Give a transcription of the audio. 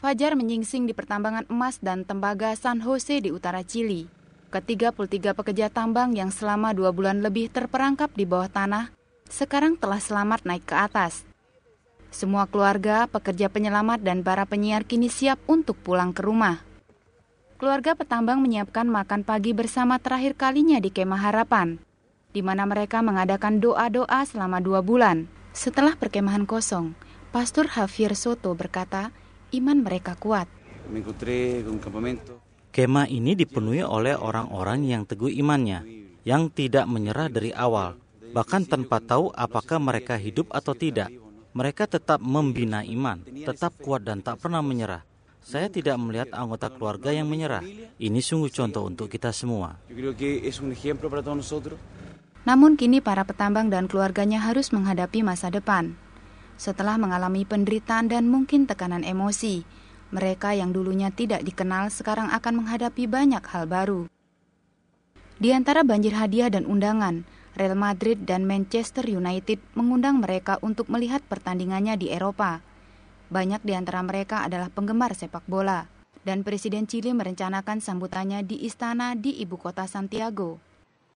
Fajar menyingsing di pertambangan emas dan tembaga San Jose di utara Chili. puluh tiga pekerja tambang yang selama dua bulan lebih terperangkap di bawah tanah, sekarang telah selamat naik ke atas. Semua keluarga, pekerja penyelamat, dan para penyiar kini siap untuk pulang ke rumah. Keluarga petambang menyiapkan makan pagi bersama terakhir kalinya di Kemah Harapan, di mana mereka mengadakan doa-doa selama dua bulan. Setelah perkemahan kosong, Pastor Javier Soto berkata, iman mereka kuat. Kema ini dipenuhi oleh orang-orang yang teguh imannya, yang tidak menyerah dari awal, bahkan tanpa tahu apakah mereka hidup atau tidak. Mereka tetap membina iman, tetap kuat dan tak pernah menyerah. Saya tidak melihat anggota keluarga yang menyerah. Ini sungguh contoh untuk kita semua. Namun kini para petambang dan keluarganya harus menghadapi masa depan setelah mengalami penderitaan dan mungkin tekanan emosi. Mereka yang dulunya tidak dikenal sekarang akan menghadapi banyak hal baru. Di antara banjir hadiah dan undangan, Real Madrid dan Manchester United mengundang mereka untuk melihat pertandingannya di Eropa. Banyak di antara mereka adalah penggemar sepak bola, dan Presiden Chile merencanakan sambutannya di istana di ibu kota Santiago.